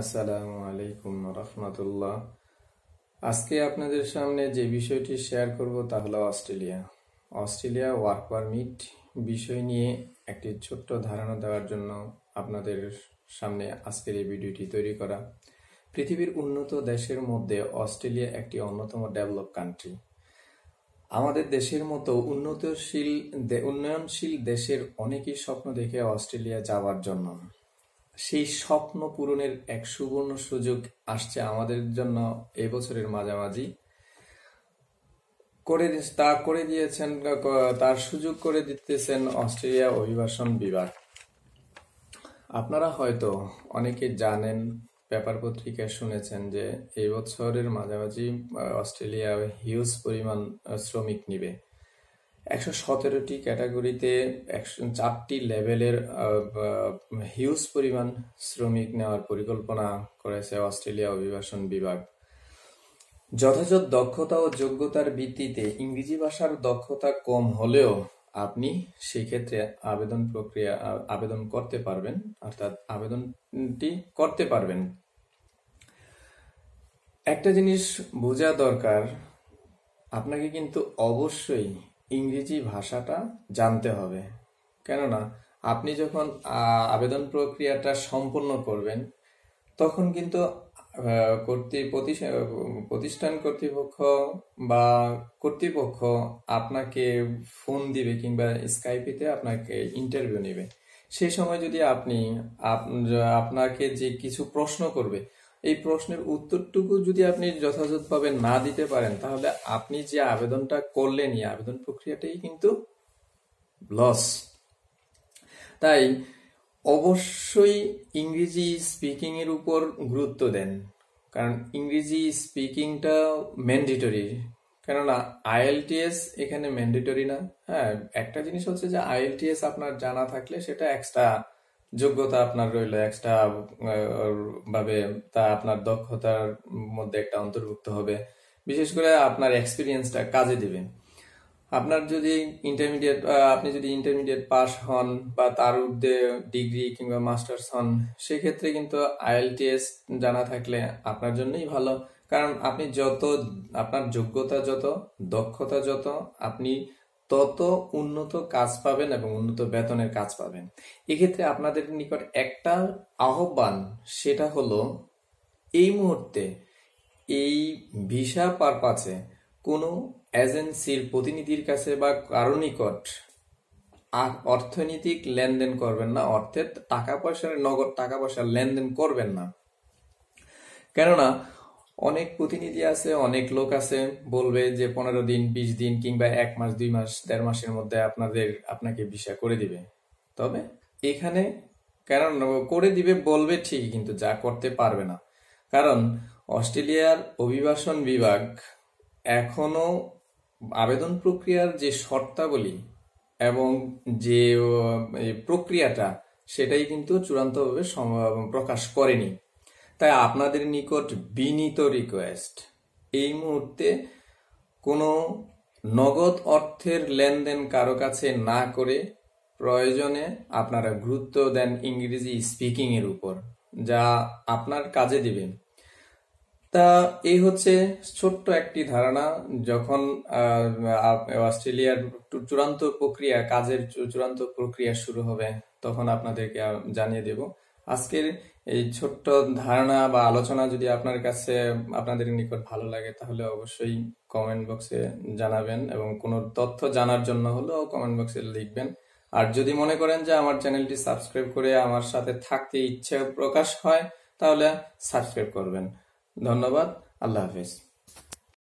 আসসালামু আলাইকুম রহমতুল্লাহ আজকে আপনাদের সামনে যে বিষয়টি শেয়ার করব তা হলো অস্ট্রেলিয়া অস্ট্রেলিয়া ওয়ার্ক পারমিট বিষয় নিয়ে একটি ছোট্ট ধারণা দেওয়ার জন্য আপনাদের সামনে আজকের এই ভিডিওটি তৈরি করা পৃথিবীর উন্নত দেশের মধ্যে অস্ট্রেলিয়া একটি অন্যতম ডেভেলপ কান্ট্রি আমাদের দেশের মতো উন্নতশীল উন্নয়নশীল দেশের অনেকই স্বপ্ন দেখে অস্ট্রেলিয়া যাওয়ার জন্য সেই স্বপ্ন পূরণের এক সুবর্ণ সুযোগ আসছে আমাদের জন্য এবছরের মাঝামাঝি করে তা করে দিয়েছেন তার সুযোগ করে দিতেছেন অস্ট্রেলিয়া অভিবাসন বিভাগ আপনারা হয়তো অনেকে জানেন পেপার পত্রিকায় শুনেছেন যে এই বছরের মাঝামাঝি অস্ট্রেলিয়া হিউজ পরিমাণ শ্রমিক নিবে একশো সতেরোটি ক্যাটাগরিতে একশো চারটি লেভেলের হিউজ পরিমাণ শ্রমিক নেওয়ার পরিকল্পনা করেছে অস্ট্রেলিয়া অভিবাসন বিভাগ যথাযথ দক্ষতা ও যোগ্যতার ভিত্তিতে ইংরেজি ভাষার দক্ষতা কম হলেও আপনি সেক্ষেত্রে আবেদন প্রক্রিয়া আবেদন করতে পারবেন অর্থাৎ আবেদনটি করতে পারবেন একটা জিনিস বোঝা দরকার আপনাকে কিন্তু অবশ্যই ইংরেজি ভাষাটা জানতে হবে কেননা আপনি যখন আবেদন প্রক্রিয়াটা সম্পন্ন করবেন তখন কিন্তু প্রতিষ্ঠান কর্তৃপক্ষ বা কর্তৃপক্ষ আপনাকে ফোন দিবে কিংবা স্কাইপিতে আপনাকে ইন্টারভিউ নেবে সেই সময় যদি আপনি আপনাকে যে কিছু প্রশ্ন করবে এই প্রশ্নের উত্তরটুকু যদি আপনি যথাযথভাবে না দিতে পারেন তাহলে আপনি যে আবেদনটা করলেন এই আবেদন প্রক্রিয়াটাই কিন্তু লস তাই অবশ্যই ইংরেজি স্পিকিং এর উপর গুরুত্ব দেন কারণ ইংরেজি স্পিকিংটা ম্যান্ডেটরি কেননা আইএলটিএস এখানে ম্যান্ডেটরি না হ্যাঁ একটা জিনিস হচ্ছে যে আইএলটিএস আপনার জানা থাকলে সেটা এক্সট্রা যোগ্যতা আপনার রইল একটা ভাবে তা আপনার দক্ষতার মধ্যে একটা অন্তর্ভুক্ত হবে বিশেষ করে আপনার এক্সপিরিয়েন্সটা কাজে দিবে আপনার যদি ইন্টারমিডিয়েট আপনি যদি ইন্টারমিডিয়েট পাস হন বা তার ঊর্ধ্বে ডিগ্রি কিংবা মাস্টার্স হন সেক্ষেত্রে কিন্তু আইএলটিএস জানা থাকলে আপনার জন্যই ভালো কারণ আপনি যত আপনার যোগ্যতা যত দক্ষতা যত আপনি তত উন্নত কাজ পাবেন এবং উন্নত বেতনের কাজ পাবেন এক্ষেত্রে আপনাদের নিকট একটা আহ্বান সেটা হলো এই মুহূর্তে এই ভিসা পারপাসে কোনো এজেন্সির প্রতিনিধির কাছে বা কারো নিকট অর্থনৈতিক লেনদেন করবেন না অর্থাৎ টাকা পয়সার নগদ টাকা পয়সার লেনদেন করবেন না কেননা অনেক প্রতিনিধি আছে অনেক লোক আছে বলবে যে পনেরো দিন বিশ দিন কিংবা এক মাস দুই মাস দেড় মাসের মধ্যে আপনাদের আপনাকে ভিসা করে দিবে তবে এখানে কারণ করে দিবে বলবে ঠিকই কিন্তু যা করতে পারবে না কারণ অস্ট্রেলিয়ার অভিবাসন বিভাগ এখনো আবেদন প্রক্রিয়ার যে শর্তাবলী এবং যে প্রক্রিয়াটা সেটাই কিন্তু চূড়ান্তভাবে প্রকাশ করেনি তাই আপনাদের নিকট বিনীত রিকোয়েস্ট এই মুহূর্তে কোনো নগদ অর্থের লেনদেন কারো কাছে না করে প্রয়োজনে আপনারা গুরুত্ব দেন ইংরেজি স্পিকিংয়ের উপর যা আপনার কাজে দেবে তা এই হচ্ছে ছোট্ট একটি ধারণা যখন অস্ট্রেলিয়ার চূড়ান্ত প্রক্রিয়া কাজের চূড়ান্ত প্রক্রিয়া শুরু হবে তখন আপনাদেরকে জানিয়ে দেবো আজকের এই ছোট্ট ধারণা বা আলোচনা যদি আপনার কাছে আপনাদের নিকট ভালো লাগে তাহলে অবশ্যই কমেন্ট বক্সে জানাবেন এবং কোনো তথ্য জানার জন্য হলেও কমেন্ট বক্সে লিখবেন আর যদি মনে করেন যে আমার চ্যানেলটি সাবস্ক্রাইব করে আমার সাথে থাকতে ইচ্ছে প্রকাশ হয় তাহলে সাবস্ক্রাইব করবেন ধন্যবাদ আল্লাহ হাফিজ